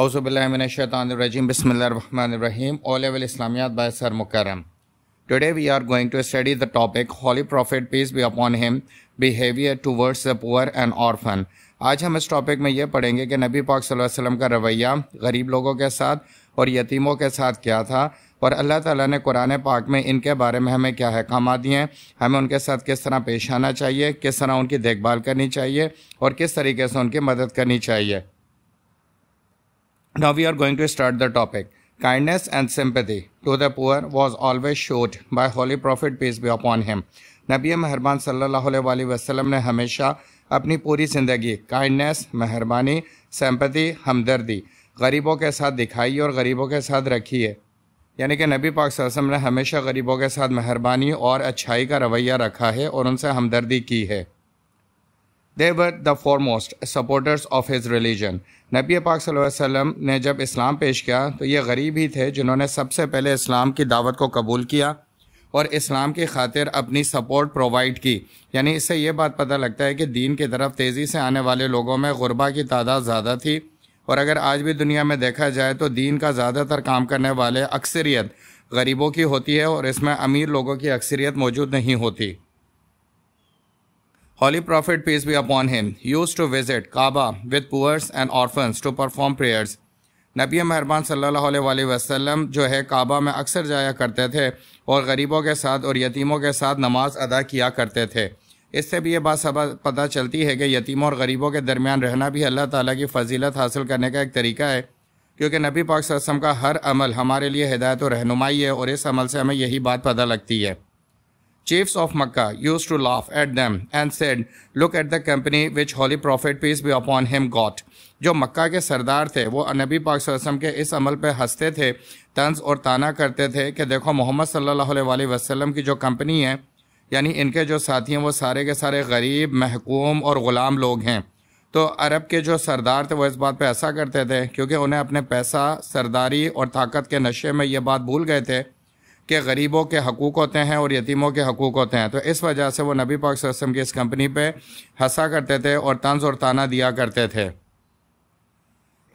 अवज़ुबिल्मिन शैतान रजीम बिसमीम ओलेवल इस्लामियात by sir Mukarram today we are going to study the topic holy prophet peace be upon him behaviour towards the poor and orphan आज हम इस topic में ये पढ़ेंगे कि नबी पाक वसल्लम का रवैया गरीब लोगों के साथ और यतीमों के साथ क्या था और अल्लाह ताला ने कुरान पाक में इनके बारे में हमें क्या अहकाम दिए हैं हमें उनके साथ किस तरह पेश आना चाहिए किस तरह उनकी देखभाल करनी चाहिए और किस तरीके से उनकी मदद करनी चाहिए Now we are going to start the topic. Kindness and sympathy to the poor was always showed by Holy Prophet peace be upon him. नबी मेहरबान सल्लल्लाहु अलैहि वसल्लम ने हमेशा अपनी पूरी ज़िंदगी काइंडनेस मेहरबानी सैम्पति हमदर्दी गरीबों के साथ दिखाई और गरीबों के साथ रखी है यानी कि नबी पाक वसम ने हमेशा गरीबों के साथ मेहरबानी और अच्छाई का रवैया रखा है और उनसे हमदर्दी की है they were the most supporters of his religion नबी पाक वसल्लम ने जब इस्लाम पेश किया तो ये गरीब ही थे जिन्होंने सबसे पहले इस्लाम की दावत को कबूल किया और इस्लाम की खातिर अपनी सपोर्ट प्रोवाइड की यानी इससे ये बात पता लगता है कि दीन की तरफ तेज़ी से आने वाले लोगों में गुरबा की तादाद ज़्यादा थी और अगर आज भी दुनिया में देखा जाए तो दीन का ज़्यादातर काम करने वाले अक्सरियत गरीबों की होती है और इसमें अमीर लोगों की अक्सरियत मौजूद नहीं होती Holy Prophet, peace be upon him, used to visit Kaaba with poors and orphans to perform prayers. नबी मेहरबान सल्लल्लाहु अलैहि वसल्लम जो है काबा में अक्सर जाया करते थे और गरीबों के साथ और यतीमों के साथ नमाज अदा किया करते थे इससे भी ये बात सब पता चलती है कि यतीमों और गरीबों के दरमियान रहना भी अल्लाह ताला की फजीलत हासिल करने का एक तरीका है क्योंकि नबी पाक वसम का हर अमल हमारे लिए हिदायत और रहनुमाई है और इस अमल से हमें यही बात पता लगती है Chiefs of Mecca used to laugh at them and said, Look at the company which Holy Prophet peace be upon him got. जो मक्का के सरदार थे वो नबी पाक वसम के इस अमल पे हंसते थे तंज और ताना करते थे कि देखो मोहम्मद सल्ला अलैहि की जो कंपनी है यानी इनके जो साथी हैं वो सारे के सारे गरीब महकूम और ग़ुलाम लोग हैं तो अरब के जो सरदार थे वो इस बात पे ऐसा करते थे क्योंकि उन्हें अपने पैसा सरदारी और ताकत के नशे में ये बात भूल गए थे कि गरीबों के हकूक़ होते हैं और यतीमों के हकूक़ होते हैं तो इस वजह से वो नबी पाक वसम की इस कंपनी पे हंसा करते थे और तंज और ताना दिया करते थे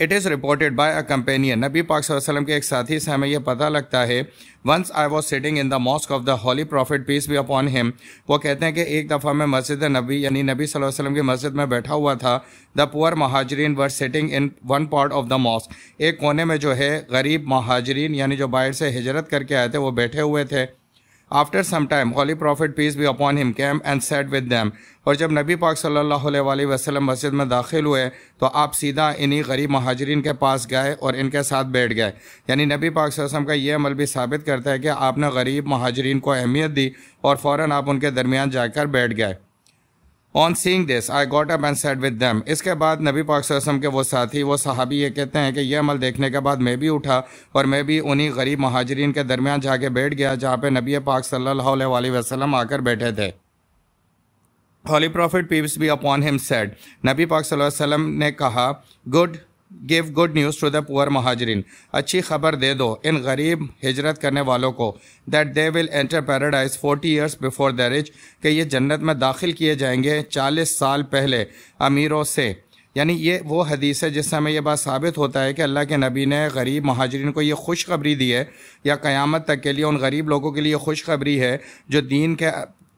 it is reported by a companion नबी पाक वसल्लम के एक साथी से हमें यह पता लगता है once I was sitting in the mosque of the holy prophet peace be upon him वो कहते हैं कि एक दफ़ा मैं मस्जिद नबी यानी नबी वसल्लम की मस्जिद में बैठा हुआ था द पुअर महाजरीन were sitting in one part of the mosque एक कोने में जो है गरीब महाजरीन यानी जो बाहर से हिजरत करके आए थे वो बैठे हुए थे after some time holy prophet peace be upon him came and sat with them और जब नबी पाक सल्लल्लाहु अलैहि वसल्लम मस्जिद में दाखिल हुए तो आप सीधा इन्हीं गरीब महाजरीन के पास गए और इनके साथ बैठ गए यानी नबी पाक वसम का ये अमल भी साबित करता है कि आपने गरीब महाजरीन को अहमियत दी और फ़ौर आप उनके दरमियान जाकर बैठ गए on seeing this I got up and sat with them इसके बाद नबी पाक के वो साथी वो साहबी ये कहते हैं कि यह अमल देखने के बाद मैं भी उठा और मैं भी उन्हीं गरीब महाजरीन के दरमियान जाके बैठ गया जहाँ पे नबी पाक सल्ला वसलम आकर बैठे थे holy prophet peace be upon him said नबी पाक वसल्लम ने कहा good give good news to the poor महाजरीन अच्छी खबर दे दो इन गरीब हिजरत करने वालों को that they will enter paradise forty years before the rich कि ये जन्नत में दाखिल किए जाएंगे चालीस साल पहले अमीरों से यानी ये वो हदीस है जिससे हमें यह बात साबित होता है कि अल्लाह के नबी ने गरीब महाजरीन को ये खुशखबरी दी है या क़यामत तक के लिए उन गरीब लोगों के लिए खुशखबरी है जो दीन के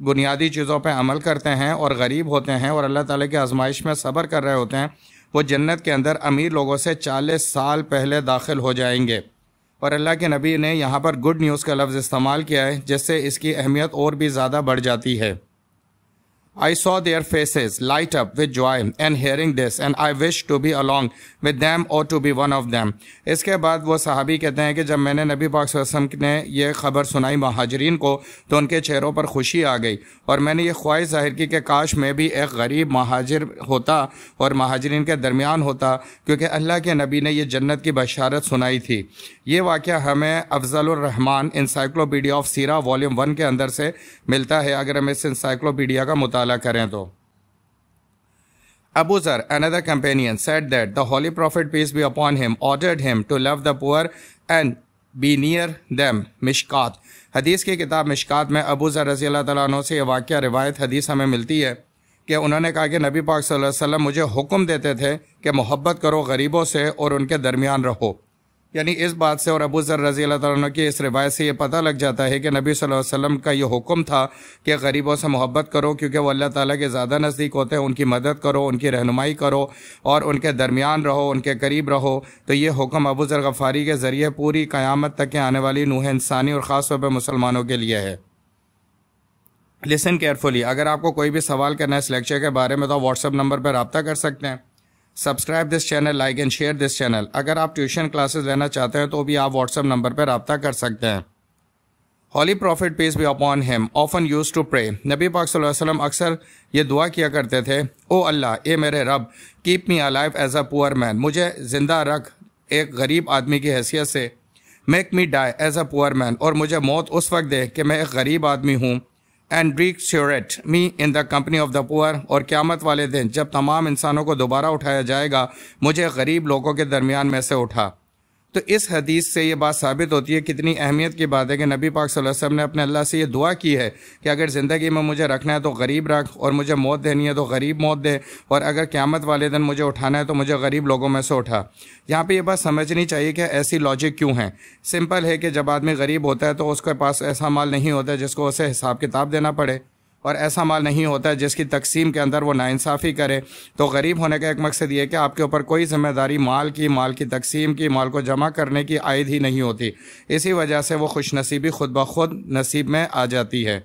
बुनियादी चीज़ों पर अमल करते हैं और गरीब होते हैं और अल्लाह ताली की आजमाइश में सब्र कर रहे होते हैं वो जन्नत के अंदर अमीर लोगों से चालीस साल पहले दाखिल हो जाएंगे और अल्लाह के नबी ने यहाँ पर गुड न्यूज़ का लफ्ज़ इस्तेमाल किया है जिससे इसकी अहमियत और भी ज़्यादा बढ़ जाती है I saw their faces light up with joy and hearing this and I wish to be along with them or to be one of them. इसके बाद वो सहाबी कहते हैं कि जब मैंने नबी पाक वसम ने यह खबर सुनाई महाजरीन को तो उनके चेहरों पर खुशी आ गई और मैंने ये ख्वाहिश जाहिर की कि काश मैं भी एक गरीब महाजिर होता और महाजरीन के दरमियान होता क्योंकि अल्लाह के नबी ने यह जन्नत की बशारत सुनाई थी ये वाक़ हमें अफजलरहमान इंसाइक्लोपीडिया ऑफ सीरा वॉल्यूम वन के अंदर से मिलता है अगर हम इस इंसाइक्लोपीडिया का मुताल मुताला करें तो Abu Dhar another companion said that the Holy prophet peace be upon him ordered him to love the poor and be near them मिशकात हदीस की किताब मिशकात में अबू ज़र रजी अल्लाह से यह वाक्य रिवायत हदीस हमें मिलती है कि उन्होंने कहा कि नबी पाक सल्लल्लाहु अलैहि वसल्लम मुझे हुक्म देते थे कि मोहब्बत करो गरीबों से और उनके दरमियान रहो यानी इस बात से और अबू जर रजी अल्लाह की इस रिवायत से ये पता लग जाता है कि नबी सल्लल्लाहु अलैहि वसल्लम का ये हुक्म था कि गरीबों से मोहब्बत करो क्योंकि वो अल्लाह ताला के ज़्यादा नज़दीक होते हैं उनकी मदद करो उनकी रहनुमाई करो और उनके दरमियान रहो उनके करीब रहो तो ये हुक्म अबू जर गफ़ारी के ज़रिए पूरी क़्यामत तक के आने वाली नूह इंसानी और ख़ास तौर पर मुसलमानों के लिए है लिसन केयरफुली अगर आपको कोई भी सवाल करना है इस लेक्चर के बारे में तो व्हाट्सअप नंबर पर रबता कर सकते हैं subscribe this channel like and share this channel अगर आप ट्यूशन क्लासेस लेना चाहते हैं तो भी आप व्हाट्सअप नंबर पर रबता कर सकते हैं holy prophet peace be upon him often used to pray नबी पाक वसलम अक्सर ये दुआ किया करते थे ओ अल्लाह ए मेरे रब keep me alive as a poor man मुझे ज़िंदा रख एक गरीब आदमी की हैसियत से make me die as a poor man और मुझे मौत उस वक्त दे कि मैं एक गरीब आदमी हूँ and resurrect me in the company of the poor और क्यामत वाले दिन जब तमाम इंसानों को दोबारा उठाया जाएगा मुझे गरीब लोगों के दरमियान में से उठा तो इस हदीस से ये बात साबित होती है कितनी अहमियत की बात है कि नबी पाक सल्लल्लाहु अलैहि वसल्लम ने अपने अल्लाह से ये दुआ की है कि अगर ज़िंदगी में मुझे रखना है तो गरीब रख और मुझे मौत देनी है तो गरीब मौत दे और अगर क्यामत वाले दिन मुझे उठाना है तो मुझे गरीब लोगों में से उठा यहाँ पर यह बात समझनी चाहिए कि ऐसी लॉजिक क्यों है सिंपल है कि जब आदमी गरीब होता है तो उसके पास ऐसा माल नहीं होता जिसको उसे हिसाब किताब देना पड़े और ऐसा माल नहीं होता है जिसकी तकसीम के अंदर वो नाइंसाफ़ी करे तो गरीब होने का एक मकसद ये कि आपके ऊपर कोई जिम्मेदारी माल की माल की तकसीम की माल को जमा करने की आयद ही नहीं होती इसी वजह से वो खुश नसीबी खुद ब खुद नसीब में आ जाती है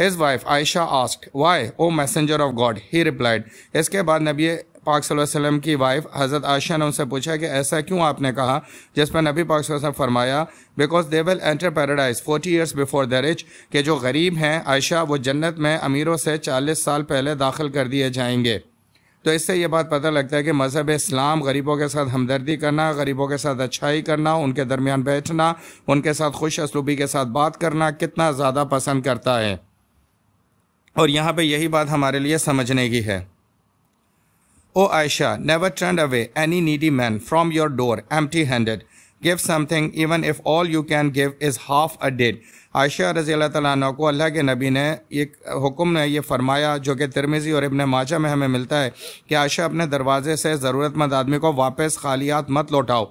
his wife Aisha ask why O messenger of God he replied इसके बाद नबी पाक वसल्लम की वाइफ हज़रत आयशा ने उनसे पूछा कि ऐसा क्यों आपने कहा जिस पर नबी पाक वसल्लम फरमाया because they will enter paradise forty years before the rich के जो गरीब हैं आयशा वो जन्नत में अमीरों से चालीस साल पहले दाखिल कर दिए जाएंगे तो इससे ये बात पता लगता है कि मज़हब इस्लाम गरीबों के साथ हमदर्दी करना गरीबों के साथ अच्छाई करना उनके दरमियान बैठना उनके साथ खुश असलूबी के साथ बात करना कितना ज़्यादा पसंद करता है और यहाँ पे यही बात हमारे लिए समझने की है O Aisha, never turn away any needy man from your door empty handed. Give something even if all you can give is half a did. Ayesha रजी अल्लाह तला को अल्लाह के नबी ने ये हुक्म ने ये फरमाया जो कि तिरमिज़ी और इबन माजा में हमें मिलता है कि आयशा अपने दरवाजे से ज़रूरतमंद आदमी को वापस खालियात मत लौटाओ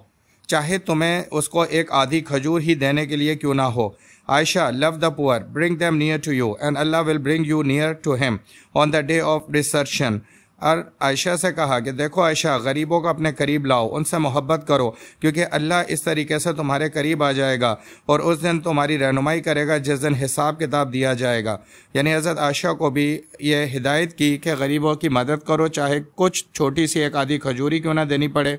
चाहे तुम्हें उसको एक आधी खजूर ही देने के लिए क्यों ना हो Aisha, love the poor, bring them near to you, and Allah will bring you near to Him on the day of desertion. और आयशा से कहा कि देखो आयशा गरीबों को अपने करीब लाओ उनसे मोहब्बत करो क्योंकि अल्लाह इस तरीके से तुम्हारे करीब आ जाएगा और उस दिन तुम्हारी रहनुमाई करेगा जिस दिन हिसाब किताब दिया जाएगा यानी हज़रत आयशा को भी ये हिदायत की कि गरीबों की मदद करो चाहे कुछ छोटी सी एक आधी खजूरी क्यों ना देनी पड़े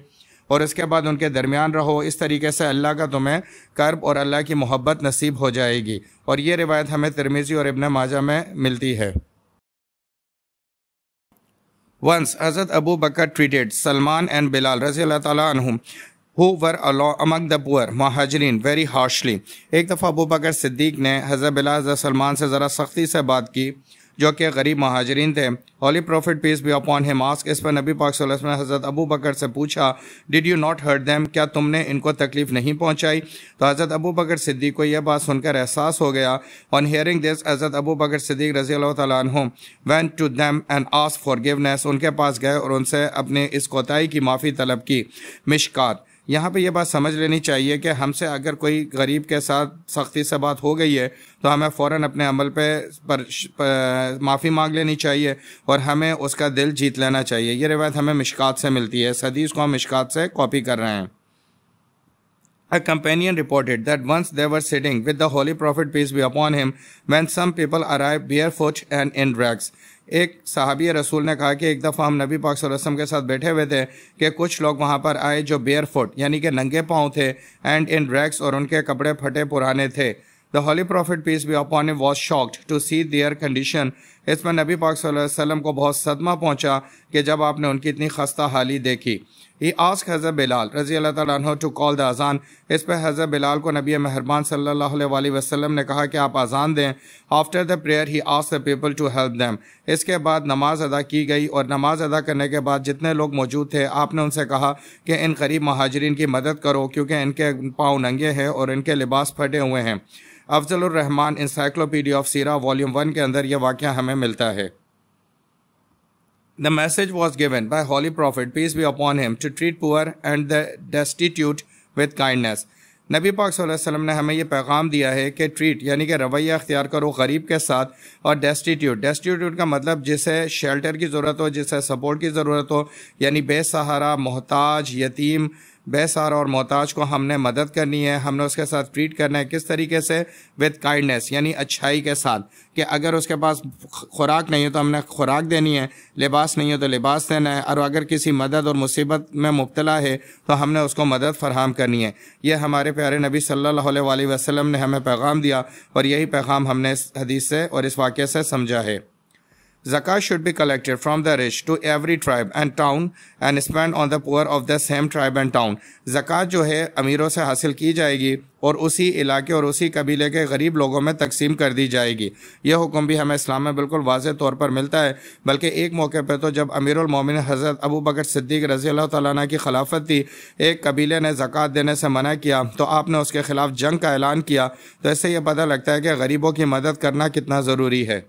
और इसके बाद उनके दरमियान रहो इस तरीके से अल्लाह का तुम्हें कर्ब और अल्लाह की मोहब्बत नसीब हो जाएगी और ये रिवायत हमें तिरमिज़ी और इबन माजा में मिलती है Once Hazrat Abu Bakr treated Salman and Bilal رضی اللہ تعالی anhum, who were along, among the poor muhajirin very harshly. एक दफ़ा अबू बकर सिद्दीक ने हज़रत बिलाल सलमान से ज़रा सख्ती से बात की जो कि गरीब महाजरीन थे holy prophet peace be upon him ask इस पर नबी पाक ने हज़रत अबू बकर से पूछा did you not hurt them क्या तुमने इनको तकलीफ़ नहीं पहुंचाई तो हज़रत अबू बकर सिद्दीक को यह बात सुनकर एहसास हो गया ऑन हियरिंग दिस हज़रत अबू बकर सिद्दीक रजी तु went to them and ask for उनके पास गए और उनसे अपने इस कोताही की माफ़ी तलब की मिशकात यहाँ पे ये बात समझ लेनी चाहिए कि हमसे अगर कोई गरीब के साथ सख्ती से बात हो गई है तो हमें फ़ौर अपने अमल पे पर, पर माफ़ी मांग लेनी चाहिए और हमें उसका दिल जीत लेना चाहिए ये रिवायत हमें मिशकात से मिलती है सदीस को हम मिशकात से कॉपी कर रहे हैं A companion reported that once they were sitting with the Holy Prophet, peace be upon him, when some people arrived barefoot and in rags. एक सहाबी रसूल ने कहा कि एक दफ़ा हम नबी पाक वसल्लम के साथ बैठे हुए थे कि कुछ लोग वहाँ पर आए जो बेयर फुट यानी कि नंगे पाँव थे एंड इन रैक्स और उनके कपड़े फटे पुराने थे the holy prophet peace be upon was was to see see condition इस पर नबी पाक वसल्लम को बहुत सदमा पहुंचा कि जब आपने उनकी इतनी खस्ता हाली देखी ही आस्क हज़र बिलाल रजी अल्लाह तु टू कॉल द अजान इस पर हज़र बिलाल को नबी महरबान सल्लल्लाहु अलैहि वसल्लम ने कहा कि आप अजान दें after the prayer he ask the people to help them इसके बाद नमाज अदा की गई और नमाज अदा करने के बाद जितने लोग मौजूद थे आपने उनसे कहा कि इन गरीब महाजरीन की मदद करो क्योंकि इनके पाँव नंगे हैं और इनके लिबास फटे हुए हैं अफजलरहमान इंसाइक्लोपीडिया ऑफ सीरा वॉल्यूम वन के अंदर यह वाक़ हमें मिलता है the message was given by holy prophet peace be upon him to treat poor and the destitute with kindness नबी पाक वसल्लम ने हमें यह पैगाम दिया है कि ट्रीट यानी कि रवैया अख्तियार करो गरीब के साथ और डेस्टिट्यूट डेस्टिट्यूट का मतलब जिसे शेल्टर की ज़रूरत हो जिसे सपोर्ट की ज़रूरत हो यानी बेसहारा मोहताज यतीम बेसार और मोहताज को हमने मदद करनी है हमने उसके साथ ट्रीट करना है किस तरीके से विद काइंडनेस यानी अच्छाई के साथ कि अगर उसके पास खुराक नहीं हो तो हमने खुराक देनी है लिबास नहीं हो तो लिबास देना है और अगर किसी मदद और मुसीबत में मुबतला है तो हमने उसको मदद फरहम करनी है यह हमारे प्यारे नबी सल्ला वसलम ने हमें पैगाम दिया और यही पैगाम हमने इस हदीस से और इस वाक़े से समझा है Zakat should be collected from the rich to every tribe and town and spent on the poor of the same tribe and town. Zakat जो है अमीरों से हासिल की जाएगी और उसी इलाके और उसी कबीले के गरीब लोगों में तकसीम कर दी जाएगी यह हुक्म भी हमें इस्लाम में बिल्कुल वाज तौर पर मिलता है बल्कि एक मौके पर तो जब अमीरमिन हज़रत अबू बकर सिद्दीक रजी अल्लाह ताली की खिलाफत थी एक कबीले ने ज़क़़त देने से मना किया तो आपने उसके ख़िलाफ़ जंग का ऐलान किया तो इससे यह पता लगता है कि गरीबों की मदद करना कितना ज़रूरी है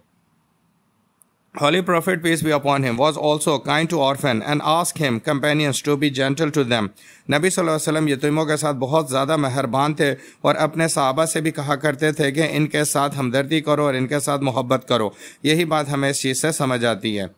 Holy Prophet, peace be upon him, was also kind to orphan and ask him companions to be gentle to them. nabi sallallahu alaihi wasallam yatimon ke sath bahut zyada मेहरबान the aur apne sahaba se bhi kaha karte the कि inke sath hamdardi karo aur inke sath mohabbat karo yahi baat hame is cheez se samajh aati hai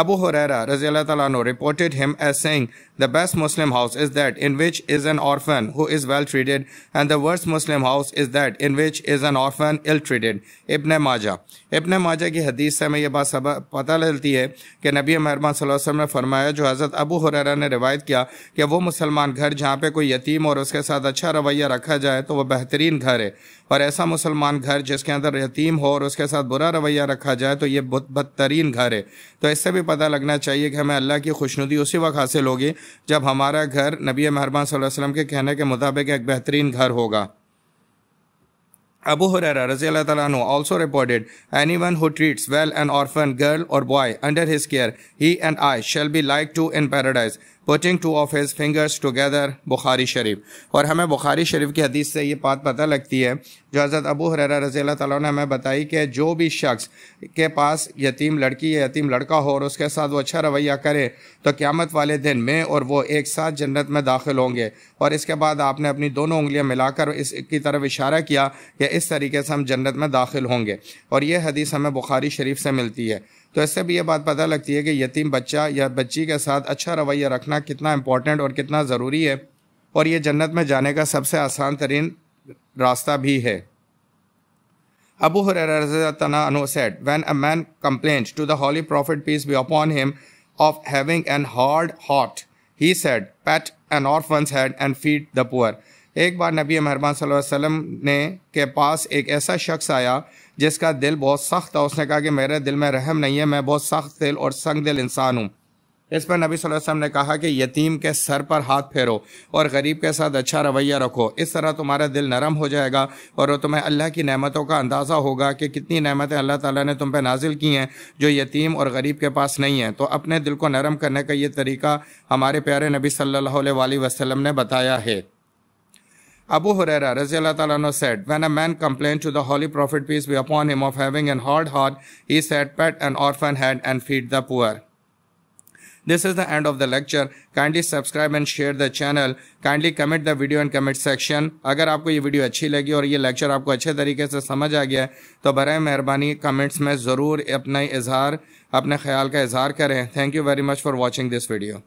Abu Huraira رضي الله تعالى عنه reported him as saying The best Muslim house is that in which is an orphan who is well treated, and the worst Muslim house is that in which is an orphan ill treated. इबन माजा इबन माजा की हदीस से हमें यह बात सब पता चलती है कि नबी महरमान वसल्लम ने फरमाया जो हज़रत अबू हुररा ने रिवायत किया कि वो मुसलमान घर जहाँ पे कोई यतीम और उसके साथ अच्छा रवैया रखा जाए तो वह बेहतरीन घर है और ऐसा मुसलमान घर जिसके अंदर यतीम हो और उसके साथ बुरा रवैया रखा जाए तो ये बहुत बदतरीन घर है तो इससे भी पता लगना चाहिए कि हमें अल्लाह की खुशनुदी उसी वक्त हासिल होगी जब हमारा घर नबी महरमा वसल्लम के कहने के मुताबिक एक बेहतरीन घर होगा अबू हुरर रजी अल्लाह also reported anyone who treats well an orphan girl और boy under his care he and I shall be like two in paradise putting two of his fingers together Bukhari शरीफ और हमें बुखारी शरीफ की हदीस से ये बात पता लगती है जो हज़रत अबू हररा रज़ी अल्लाह ने हमें बताई कि जो भी शख्स के पास यतीम लड़की या यतीम लड़का हो और उसके साथ वो अच्छा रवैया करे तो क़्यामत वाले दिन में और वो एक साथ जन्नत में दाखिल होंगे और इसके बाद आपने अपनी दोनों उंगलियाँ मिलाकर इसकी तरफ इशारा किया कि इस तरीके से हम जन्नत में दाखिल होंगे और ये हदीस हमें बुखारी शरीफ से मिलती है तो इससे भी ये बात पता लगती है कि यतीम बच्चा या बच्ची के साथ अच्छा रवैया रखना कितना इम्पोर्टेंट और कितना ज़रूरी है और ये जन्नत में जाने का सबसे आसान तरीन रास्ता भी है अबू हरतना अनोसेट when a man complained to the holy prophet peace be upon him of having an hard heart he said pat an orphan head and feed the poor एक बार नबी मेहरबान सल्लल्लाहु अलैहि ने के पास एक ऐसा शख्स आया जिसका दिल बहुत सख्त है उसने कहा कि मेरे दिल में रहम नहीं है मैं बहुत सख्त दिल और संग दिल इंसान हूँ इस पर नबी वसल्लम ने कहा कि यतीम के सर पर हाथ फेरो और गरीब के साथ अच्छा रवैया रखो इस तरह तुम्हारा दिल नरम हो जाएगा और तुम्हें अल्लाह की नेमतों का अंदाज़ा होगा कि कितनी नेमतें अल्लाह ताला ने तुम पर नाजिल की हैं जो यतीम और गरीब के पास नहीं हैं तो अपने दिल को नरम करने का ये तरीका हमारे प्यारे नबी सल्लल्लाहु अलैहि वसल्लम ने बताया है Abu Huraira radiallahu said, When a man complained to the Holy Prophet, peace be upon him, of having an hard heart, he said, Pet an orphan head and feed the poor. This is the end of the lecture. Kindly subscribe and share the channel. Kindly comment the video in comment section. अगर आपको ये video अच्छी लगी और ये lecture आपको अच्छे तरीके से समझ आ गया तो बर मेहरबानी कमेंट्स में ज़रूर अपना इजहार अपने ख्याल का इजहार करें thank you very much for watching this video